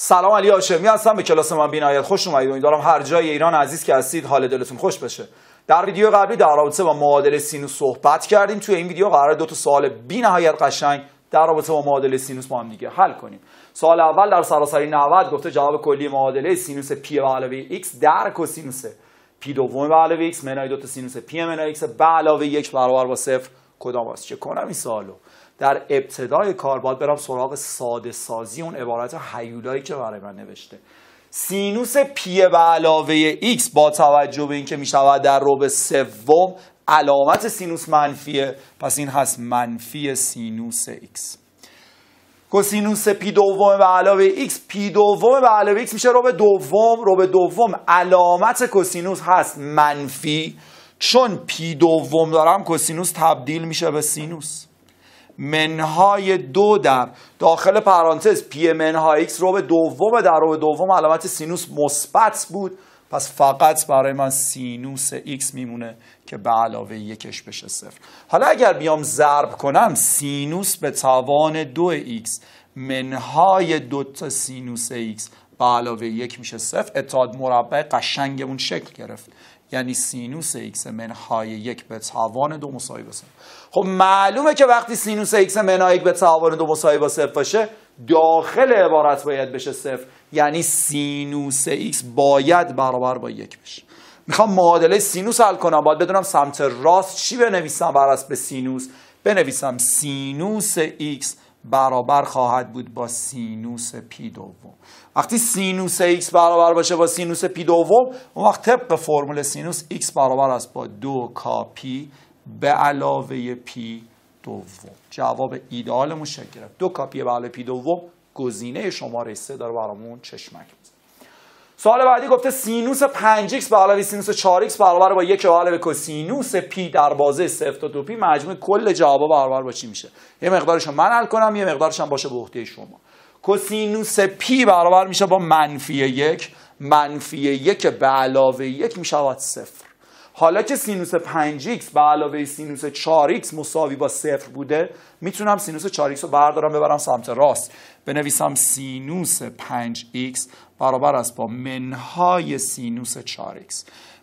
سلام علی هاشمی هستم به کلاس من بینایت خوش اومدید امیدوارم هر جای ایران عزیز که هستید حال دلتون خوش بشه در ویدیو قبلی در رابطه با معادله سینوس صحبت کردیم توی این ویدیو قرار دو تا سوال بی‌نهایت قشنگ در رابطه با معادله سینوس با هم دیگه حل کنیم سوال اول در سراسری 90 گفته جواب کلی معادله سینوس پی به علاوه x در کسینوس پی دوم به علاوه x منای دو تا سینوس پی منای x به علاوه 1 برابر با صفر کدام است چه کنم این سوالو در ابتدای کار باید برم سراغ ساده سازی اون عبارت هیولایی که برای من نوشته سینوس پی به علاوه x با توجه به اینکه میشود در ربع سوم علامت سینوس منفیه پس این هست منفی سینوس x کوسینوس پی دوم به علاوه x پی دوم به علاوه x میشه ربع دوم ربع دوم علامت کوسینوس هست منفی چون پی دوم دارم کوسینوس تبدیل میشه به سینوس منهای دو در داخل پرانتز پی منهای x رو به دوم در رو به دوم علامت سینوس مثبت بود پس فقط برای من سینوس x میمونه که به علاوه یکش بشه صفر حالا اگر بیام ضرب کنم سینوس به توان دو ایکس منهای دو تا سینوس ایکس به علاوه یک میشه صفر اتحاد مربع قشنگمون شکل گرفت یعنی سینوس x های یک به توان دو مساوی با صفر خب معلومه که وقتی سینوس x منهای یک به توان دو مساوی با صفر باشه داخل عبارت باید بشه صفر یعنی سینوس x باید برابر با یک بشه میخوام معادله سینوس حل کنم باید بدونم سمت راست چی بنویسم بر به سینوس بنویسم سینوس x برابر خواهد بود با سینوس پی دوم وقتی سینوس x برابر باشه با سینوس پی دوم اون وقت طبق فرمول سینوس x برابر است با دو کاپی به علاوه پی دوم جواب ایدالمون شکل گرفت دو کاپی به علاوه پی دوم گزینه شماره سه داره برامون چشمک میزنه سوال بعدی گفته سینوس 5x به علاوه سینوس 4x برابر با 1 و علاوه کوسینوس پی در بازه 0 تا 2 پی مجموع کل جوابا برابر با چی میشه یه مقدارش من حل کنم یه مقدارش هم باشه به عهده شما کوسینوس پی برابر میشه با منفی 1 منفی 1 به علاوه 1 میشود 0 حالا که سینوس 5x به علاوه سینوس 4x مساوی با صفر بوده میتونم سینوس 4x رو بردارم ببرم سمت راست بنویسم سینوس 5x برابر است با منهای سینوس 4x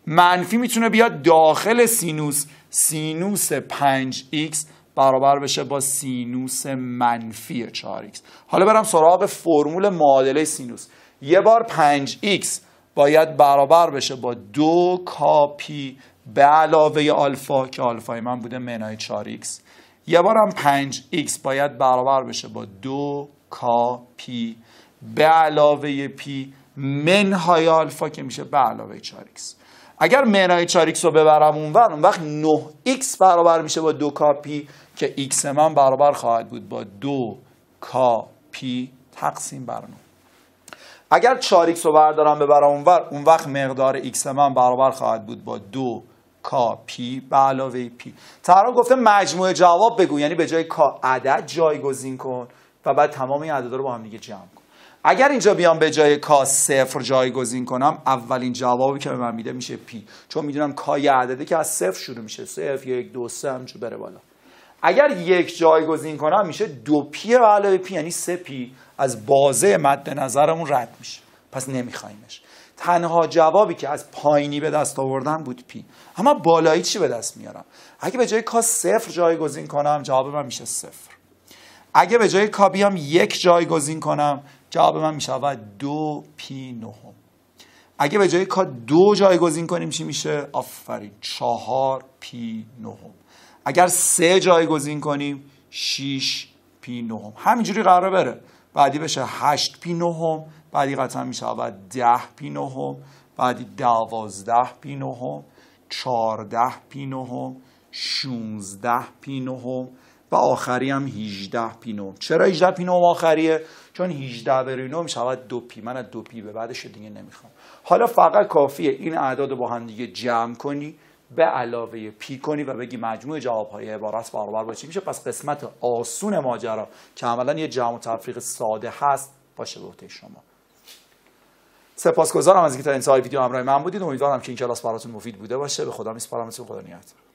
منفی میتونه بیاد داخل سینوس سینوس 5x برابر بشه با سینوس منفی 4x حالا برم سراغ فرمول معادله سینوس یه بار 5x باید برابر بشه با دو کاپی به علاوه آلفا که آلفای من بوده منای 4x یه بارم 5x باید برابر بشه با دو کاپی به علاوه پی منهای آلفا که میشه به علاوه 4x اگر منهای 4x رو ببرم اونور اون وقت 9x برابر میشه با دو کاپی که x من برابر خواهد بود با دو کاپی تقسیم بر 9 اگر 4x رو بردارم ببرم اونور اون وقت مقدار x من برابر خواهد بود با دو کا پی به علاوه پی تهران گفته مجموع جواب بگو یعنی به جای کا عدد جایگزین کن و بعد تمام این عددا رو با هم دیگه جمع کن اگر اینجا بیام به جای کا صفر جایگزین کنم اولین جوابی که به من میده میشه پی چون میدونم کا یه عدده که از صفر شروع میشه یا یک دو سه چه بره بالا اگر یک جایگزین کنم میشه دو پی و علاوه پی یعنی سه پی از بازه مد نظرمون رد میشه پس نمیخوایمش تنها جوابی که از پایینی به دست آوردم بود پی اما بالایی چی به دست میارم اگه به جای کا صفر جایگزین کنم جواب من میشه صفر اگه به جای کا بیام یک جایگزین کنم جواب من میشود دو پی نهم اگه به جای کا دو جایگزین کنیم چی میشه آفرین چهار پی نهم اگر سه جایگزین کنیم 6 پی نهم همینجوری قرار بره بعدی بشه 8 پی نهم بعدی قطعا میشه 10 پی نهم بعدی 12 پی نهم 14 پی نهم 16 پی نهم و آخری هم 18 پی نهم چرا 18 پی نهم آخریه چون 18 بر 9 میشود 2 پی من از 2 پی به بعدش دیگه نمیخوام حالا فقط کافیه این اعداد رو با هم دیگه جمع کنی به علاوه پی کنی و بگی مجموع جوابهای عبارت برابر با میشه پس قسمت آسون ماجرا که عملا یه جمع و تفریق ساده هست باشه به عهده شما سپاسگزارم از اینکه تا انتهای ویدیو همراه من بودید امیدوارم که این کلاس براتون مفید بوده باشه به خدا میسپارمتون خدا نگهدار